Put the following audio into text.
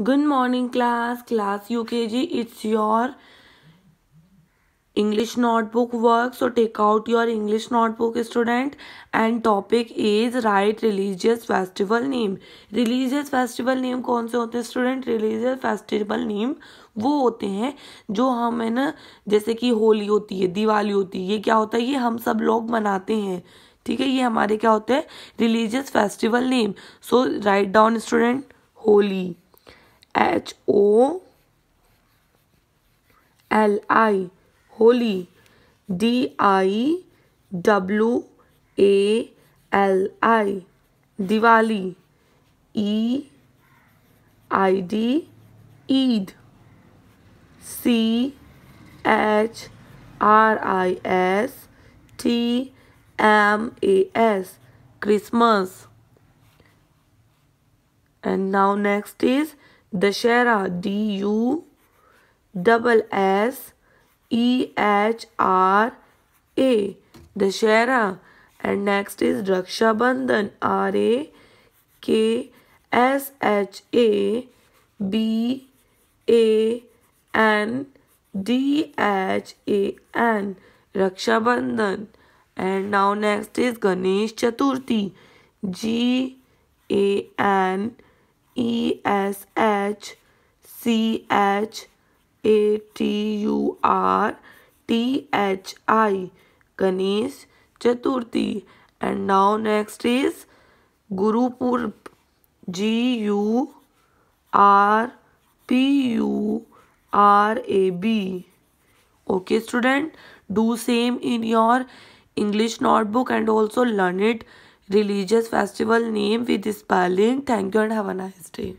good morning class class U K G it's your English notebook work so take out your English notebook student and topic is write religious festival name religious festival name कौन से होते हैं student religious festival name वो होते हैं जो हम है ना जैसे कि होली होती है दिवाली होती है ये क्या होता है ये हम सब लोग मनाते हैं ठीक है ये हमारे क्या होते हैं religious festival name so write down student Holi H O L I holy D I W A L I Diwali E I D Eid C H R I S T M A S Christmas and now next is Dussehra D U double S E H R A Dussehra and next is Rakshabandhan R A K S H A B A N D H A N Rakshabandhan and now next is Ganesh Chaturthi G A N E S A H C H A T U R T H I Ganesh Chaturthi and now next is Gurpurab G U R P U R A B okay student do same in your English notebook and also learn it religious festival name with spelling thank you and have a nice day